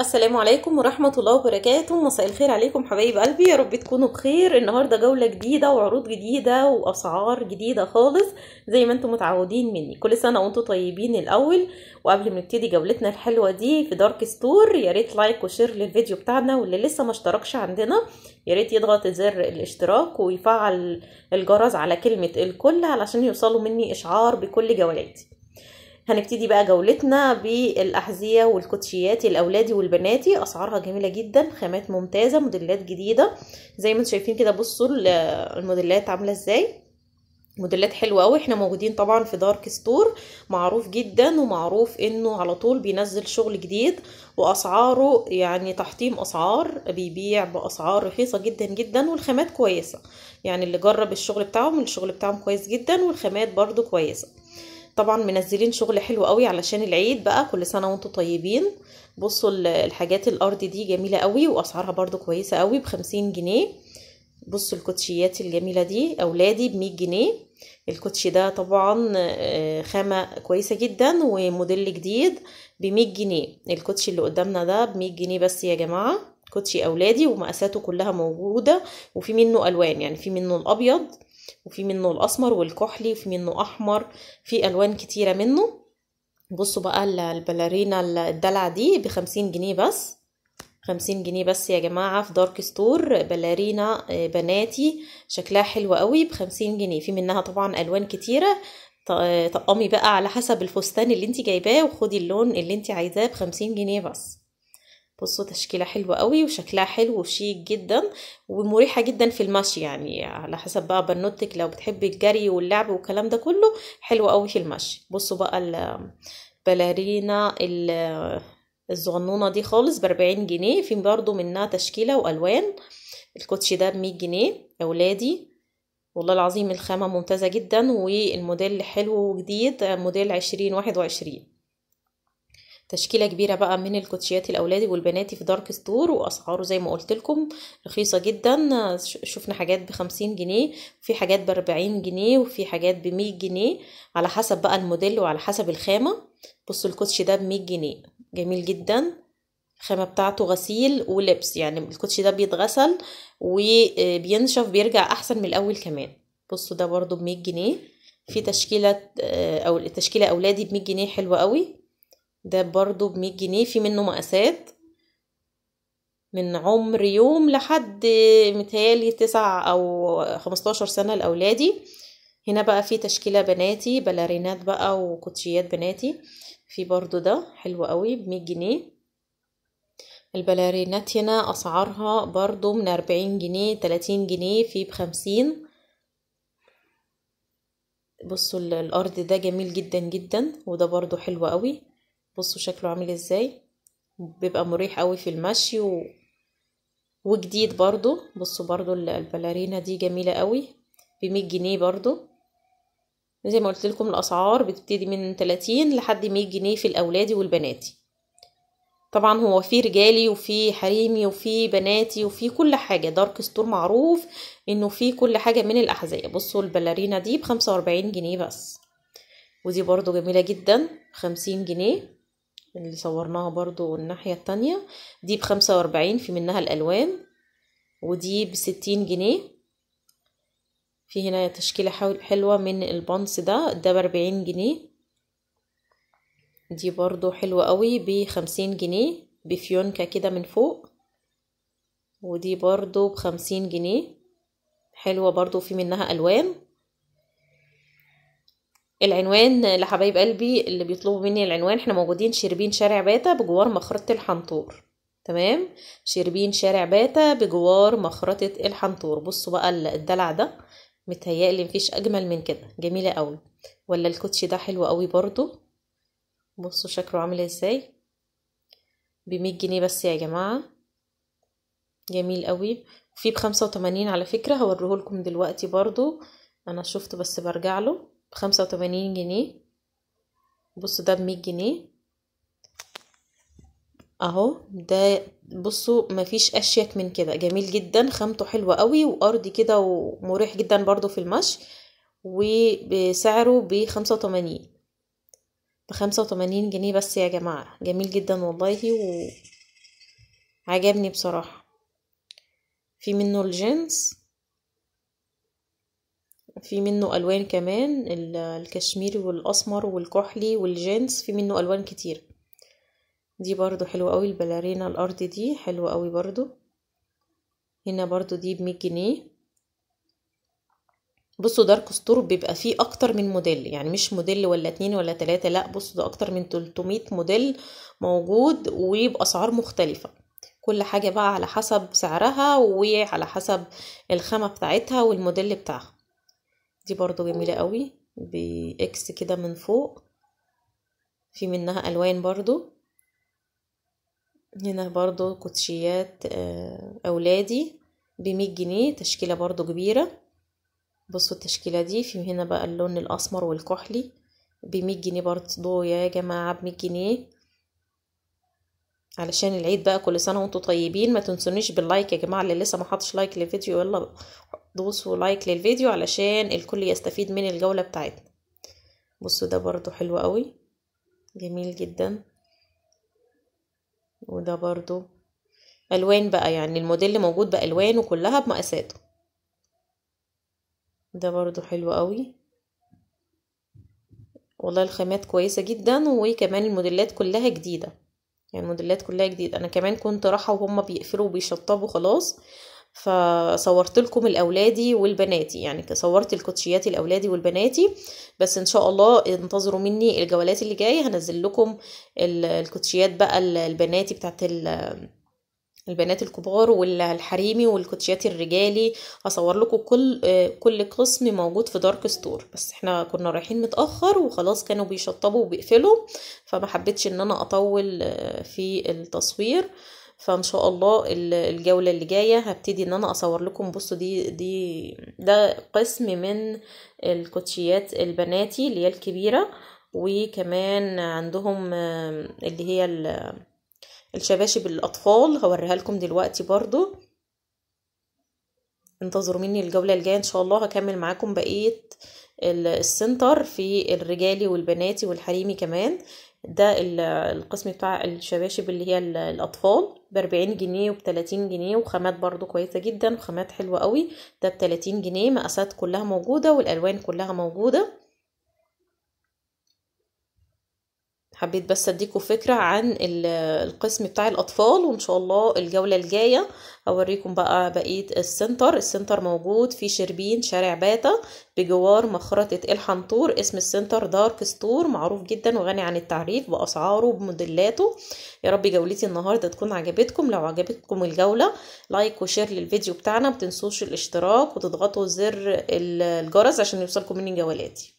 السلام عليكم ورحمة الله وبركاته مساء الخير عليكم حبايب قلبي يا رب تكونوا بخير النهاردة جولة جديدة وعروض جديدة وأسعار جديدة خالص زي ما انتم متعودين مني كل سنة وانتم طيبين الأول وقبل ما نبتدي جولتنا الحلوة دي في دارك ستور ياريت لايك وشير للفيديو بتاعنا واللي لسه ما اشتركش عندنا ياريت يضغط زر الاشتراك ويفعل الجرس على كلمة الكل علشان يوصلوا مني إشعار بكل جولاتي هنبتدي بقى جولتنا بالاحذيه والكوتشيات الاولادي والبناتي اسعارها جميله جدا خامات ممتازه موديلات جديده زي ما انتم شايفين كده بصوا الموديلات عامله ازاي موديلات حلوه قوي احنا موجودين طبعا في دارك ستور معروف جدا ومعروف انه على طول بينزل شغل جديد واسعاره يعني تحطيم اسعار بيبيع باسعار رخيصه جدا جدا والخامات كويسه يعني اللي جرب الشغل بتاعهم الشغل بتاعهم كويس جدا والخامات برضو كويسه طبعا منزلين شغل حلو قوي علشان العيد بقى كل سنه وانتم طيبين بصوا الحاجات الارض دي جميله قوي واسعارها برضو كويسه قوي بخمسين جنيه بصوا الكوتشيات الجميله دي اولادي بمية جنيه الكوتشي ده طبعا آه، خامه كويسه جدا وموديل جديد بمية جنيه الكوتشي اللي قدامنا ده بمية جنيه بس يا جماعه كوتشي اولادي ومقاساته كلها موجوده وفي منه الوان يعني في منه الابيض وفي منه الاسمر والكحلي وفي منه احمر في الوان كتيره منه بصوا بقى البلارينا الدلع دي بخمسين جنيه بس خمسين جنيه بس يا جماعة في دارك ستور بلارينا بناتي شكلها حلو قوي بخمسين جنيه في منها طبعا ألوان كتيرة آه، طقمي بقى على حسب الفستان اللي انت جايباه وخدي اللون اللي انت عايزاه بخمسين جنيه بس بصوا تشكيلة حلوة قوي وشكلها حلو وشيك جدا ومريحة جدا في المشي يعني على حسب بقى بنوتك لو بتحبي الجري واللعب والكلام ده كله حلوة قوي في المشي بصوا بقى البلارينا الزغنونة دي خالص بأربعين جنيه في برضو منها تشكيلة وألوان الكوتشي ده بمية جنيه يا ولادي والله العظيم الخامة ممتازة جدا والموديل حلو وجديد موديل عشرين واحد وعشرين تشكيله كبيره بقى من الكوتشيات الاولادي والبناتي في دارك ستور واسعاره زي ما قلت لكم رخيصه جدا شفنا حاجات بخمسين جنيه في حاجات باربعين جنيه وفي حاجات بمية جنيه على حسب بقى الموديل وعلى حسب الخامه بصوا الكوتشي ده بمية جنيه جميل جدا الخامه بتاعته غسيل ولبس يعني الكوتشي ده بيتغسل وبينشف بيرجع احسن من الاول كمان بصوا ده برضو بمية جنيه في تشكيله آه، او التشكيله اولادي بمية جنيه حلوه قوي ده برضو بمية جنيه في منه مقاسات من عمر يوم لحد متهيالي تسع أو خمستاشر سنة لأولادي هنا بقى في تشكيلة بناتي بلارينات بقى وكوتشيات بناتي في برضو ده حلو قوي بمية جنيه البلارينات هنا أسعارها برضو من أربعين جنيه تلاتين جنيه في بخمسين بصوا الأرض ده جميل جدا جدا وده برضو حلو قوي بصوا شكله عامل ازاي بيبقى مريح قوي في المشي و... وجديد برضو بصوا برضو البلارينا دي جميلة قوي بمية جنيه برضو زي ما قلت لكم الاسعار بتبتدي من 30 لحد 100 جنيه في الاولادي والبناتي طبعا هو في رجالي وفي حريمي وفي بناتي وفي كل حاجة دارك ستور معروف انه في كل حاجة من الاحذية بصوا البلارينا دي بخمسة واربعين جنيه بس ودي برضو جميلة جدا بخمسين جنيه اللي صورناها برضو الناحية التانية دي بخمسة واربعين في منها الألوان ودي بستين جنيه في هنا تشكيلة حلوة من البنص ده ده باربعين جنيه دي برضو حلوة قوي بخمسين جنيه بفيونكة كده من فوق ودي برضو بخمسين جنيه حلوة برضو في منها ألوان العنوان لحبايب قلبي اللي بيطلبوا مني العنوان احنا موجودين شربين شارع باتا بجوار مخرطة الحنطور تمام شربين شارع باتا بجوار مخرطة الحنطور بصوا بقى الدلع ده متهيألي مفيش أجمل من كده جميلة قوي ولا الكوتش ده حلو قوي برضو بصوا شكله عامل ازاي بمية جنيه بس يا جماعة جميل قوي في بخمسة وتمانين على فكرة هوريهولكم دلوقتي برضو أنا شوفته بس برجع له بخمسة وتمانين جنيه بصوا ده بمية جنيه اهو ده بصوا مفيش اشيك من كده جميل جدا خامته حلوة قوي وارضي كده ومريح جدا برضو في المشي وبسعره بخمسة وتمانين بخمسة وتمانين جنيه بس يا جماعة جميل جدا والله وعجبني بصراحة في منه الجينز في منه الوان كمان الكشميري والاسمر والكحلي والجينز في منه الوان كتير دي برضو حلوه قوي البلارينا الارض دي حلوه قوي برضو هنا برضو دي بمية جنيه بصوا دارك ستور بيبقى فيه اكتر من موديل يعني مش موديل ولا اتنين ولا تلاتة لا بصوا ده اكتر من تلتمية موديل موجود وباسعار مختلفة كل حاجة بقى على حسب سعرها وعلى حسب الخامة بتاعتها والموديل بتاعها دي برضو جميلة قوي باكس كده من فوق في منها الوان برضو هنا برضو كوتشيات آه، اولادي بمية جنيه تشكيلة برضو كبيرة بصوا التشكيلة دي في هنا بقى اللون الاسمر والكحلي بمية جنيه برضو يا جماعة بمية جنيه علشان العيد بقى كل سنة وانتم طيبين ما تنسونيش باللايك يا جماعة اللي لسه ما حطش لايك للفيديو يلا دوسوا لايك للفيديو علشان الكل يستفيد من الجولة بتاعتنا بصوا ده برضو حلو قوي جميل جدا وده برضو الوان بقى يعني الموديل موجود بالوان وكلها بمقاساته ده برضو حلو قوي والله الخامات كويسه جدا وكمان الموديلات كلها جديده يعني الموديلات كلها جديده انا كمان كنت راحة وهم بيقفلوا وبيشطبوا خلاص فصورت لكم الاولادي والبناتي يعني صورت الكوتشيات الاولادي والبناتي بس ان شاء الله انتظروا مني الجولات اللي جايه هنزل لكم الكوتشيات بقى البناتي بتاعت البنات الكبار والحريمي والكوتشيات الرجالي هصور لكم كل كل قسم موجود في دارك ستور بس احنا كنا رايحين متاخر وخلاص كانوا بيشطبوا وبيقفلوا فما حبيتش ان انا اطول في التصوير فان شاء الله الجوله اللي جايه هبتدي ان انا اصور لكم بصوا دي دي ده قسم من الكوتشيات البناتي اللي هي الكبيره وكمان عندهم اللي هي الشباشب الاطفال هوريها لكم دلوقتي برضو انتظروا مني الجوله الجايه ان شاء الله هكمل معاكم بقيه السنتر في الرجالي والبناتي والحريمي كمان ده القسم بتاع الشباشب اللي هي الاطفال بأربعين جنيه وبتلاتين جنيه وخامات برضو كويسة جدا وخامات حلوة قوي ده بتلاتين جنيه مقاسات كلها موجودة والألوان كلها موجودة حبيت بس اديكم فكرة عن القسم بتاع الاطفال وان شاء الله الجولة الجاية اوريكم بقى بقية السنتر السنتر موجود في شربين شارع باتا بجوار مخرطة الحنطور اسم السنتر دارك ستور معروف جدا وغني عن التعريف باسعاره بموديلاته يا رب جولتي النهاردة تكون عجبتكم لو عجبتكم الجولة لايك وشير للفيديو بتاعنا متنسوش الاشتراك وتضغطوا زر الجرس عشان يوصلكم مني جولاتي